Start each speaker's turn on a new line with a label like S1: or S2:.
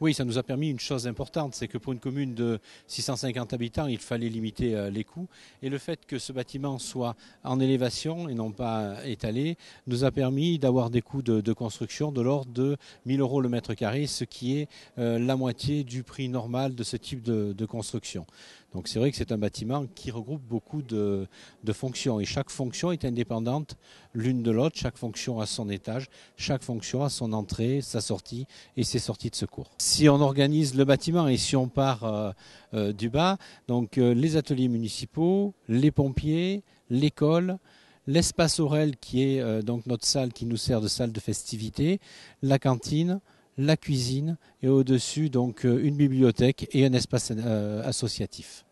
S1: Oui,
S2: ça nous a permis une chose importante, c'est que pour une commune de 650 habitants, il fallait limiter euh, les coûts. Et le fait que ce bâtiment soit en élévation et non pas étalé nous a permis d'avoir des coûts de, construction de l'ordre de 1000 euros le mètre carré, ce qui est euh, la moitié du prix normal de ce type de, construction. Donc c'est vrai que c'est un bâtiment qui regroupe beaucoup de fonctions et chaque fonction est indépendante l'une de l'autre. Chaque fonction a son étage, chaque fonction a son entrée, sa sortie et ses sorties de secours. Si on organise le bâtiment et si on part euh, euh, du bas, donc euh, les ateliers municipaux, les pompiers, l'école, l'espace Orel qui est donc notre salle qui nous sert de salle de festivité, la cantine, la cuisine et au-dessus donc une bibliothèque et un espace associatif.